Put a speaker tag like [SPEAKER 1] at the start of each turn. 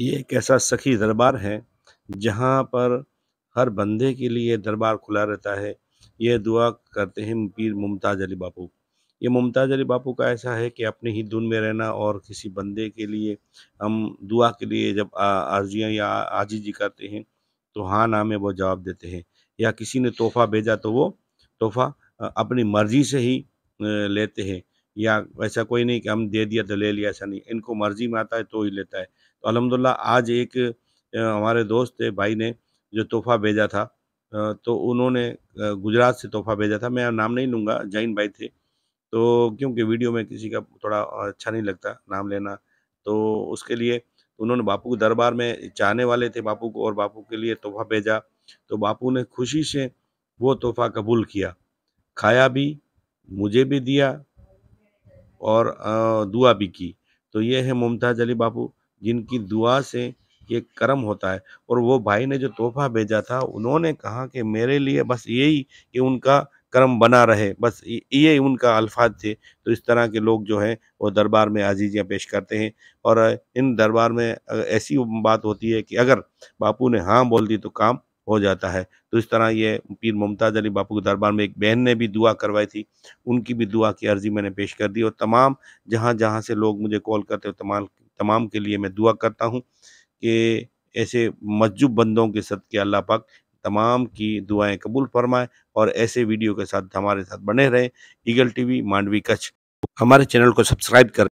[SPEAKER 1] یہ ایک ایسا سخی دربار ہے جہاں پر ہر بندے کے لیے دربار کھلا رہتا ہے یہ دعا کرتے ہیں پیر ممتاز علی باپو یہ ممتاز علی باپو کا ایسا ہے کہ اپنے ہی دن میں رہنا اور کسی بندے کے لیے ہم دعا کے لیے جب آرجیاں یا آجی جی کرتے ہیں تو ہاں نامے وہ جواب دیتے ہیں یا کسی نے تحفہ بھیجا تو وہ تحفہ اپنی مرضی سے ہی لیتے ہیں یا ایسا کوئی نہیں کہ ہم دے دیا تو لے لیا ایسا نہیں ان کو مرضی میں آتا ہے تو ہی لیتا ہے تو الحمدللہ آج ایک ہمارے دوست تھے بھائی نے جو تحفہ بھیجا تھا تو انہوں نے گجرات سے تحفہ بھیجا تھا میں نام نہیں لوں گا جین بھائی تھے تو کیونکہ ویڈیو میں کسی کا تھوڑا اچھا نہیں لگتا نام لینا تو اس کے لیے انہوں نے باپو دربار میں چاہنے والے تھے باپو کو اور باپو کے لیے تحفہ بھیجا تو باپو نے خوشی سے وہ تحفہ قبول کیا کھایا بھی مجھے بھی دیا اور دعا بھی کی تو یہ ہے ممتاز علی باپو جن کی دعا سے یہ کرم ہوتا ہے اور وہ بھائی نے جو تحفہ بھیجا تھا انہوں نے کہا کہ میرے لیے بس یہی کہ ان کا کرم بنا رہے بس یہ ان کا الفاظ تھے تو اس طرح کے لوگ جو ہیں وہ دربار میں عزیزیاں پیش کرتے ہیں اور ان دربار میں ایسی بات ہوتی ہے کہ اگر باپو نے ہاں بول دی تو کام ہو جاتا ہے تو اس طرح یہ پیر ممتاز علی باپو کے دربار میں ایک بہن نے بھی دعا کروائی تھی ان کی بھی دعا کی عرضی میں نے پیش کر دی اور تمام جہاں جہاں سے لوگ مجھے کال کرتے ہیں تمام تمام کے لیے میں دعا کرتا ہوں کہ ایسے مسجد بندوں کے صدقے اللہ پاک تمام کی دعائیں قبول فرمائے اور ایسے ویڈیو کے ساتھ ہمارے ساتھ بنے رہے ایگل ٹی وی مانڈوی کچھ ہمارے چینل کو سبسکرائب کر